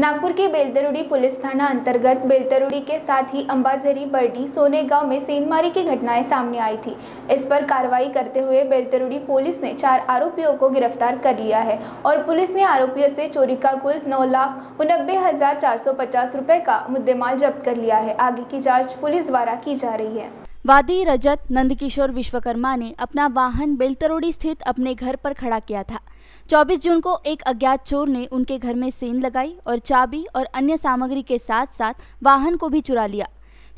नागपुर के बेलतरुड़ी पुलिस थाना अंतर्गत बेलतरुड़ी के साथ ही अंबाजरी बर्डी सोने गांव में सेंधमारी की घटनाएं सामने आई थी इस पर कार्रवाई करते हुए बेलतरुड़ी पुलिस ने चार आरोपियों को गिरफ्तार कर लिया है और पुलिस ने आरोपियों से चोरी का कुल नौ लाख उनबे हजार चार सौ पचास रूपए का मुद्देमाल जब्त कर लिया है आगे की जाँच पुलिस द्वारा की जा रही है वादी रजत नंदकिशोर विश्वकर्मा ने अपना वाहन बेलतरोड़ी स्थित अपने घर पर खड़ा किया था 24 जून को एक अज्ञात चोर ने उनके घर में सेन लगाई और चाबी और अन्य सामग्री के साथ साथ वाहन को भी चुरा लिया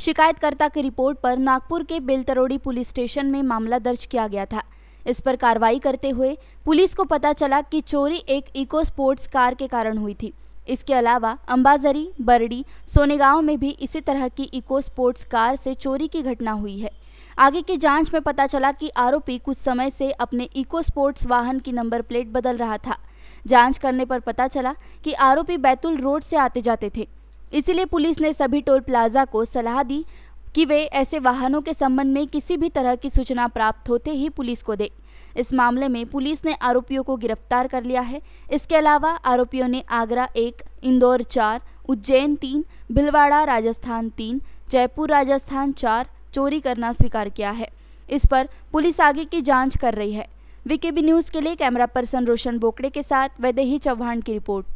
शिकायतकर्ता की रिपोर्ट पर नागपुर के बेलतरोड़ी पुलिस स्टेशन में मामला दर्ज किया गया था इस पर कार्रवाई करते हुए पुलिस को पता चला कि चोरी एक इको स्पोर्ट्स कार के कारण हुई थी इसके अलावा अंबाजरी बरडी सोनेगांव में भी इसी तरह की इको स्पोर्ट्स कार से चोरी की घटना हुई है आगे की जांच में पता चला कि आरोपी कुछ समय से अपने इको स्पोर्ट्स वाहन की नंबर प्लेट बदल रहा था जांच करने पर पता चला कि आरोपी बैतूल रोड से आते जाते थे इसीलिए पुलिस ने सभी टोल प्लाजा को सलाह दी कि वे ऐसे वाहनों के संबंध में किसी भी तरह की सूचना प्राप्त होते ही पुलिस को दे इस मामले में पुलिस ने आरोपियों को गिरफ्तार कर लिया है इसके अलावा आरोपियों ने आगरा एक इंदौर चार उज्जैन तीन भिलवाड़ा राजस्थान तीन जयपुर राजस्थान चार चोरी करना स्वीकार किया है इस पर पुलिस आगे की जांच कर रही है वीकेबी न्यूज़ के लिए कैमरा पर्सन रोशन बोकड़े के साथ वैदेही चौहान की रिपोर्ट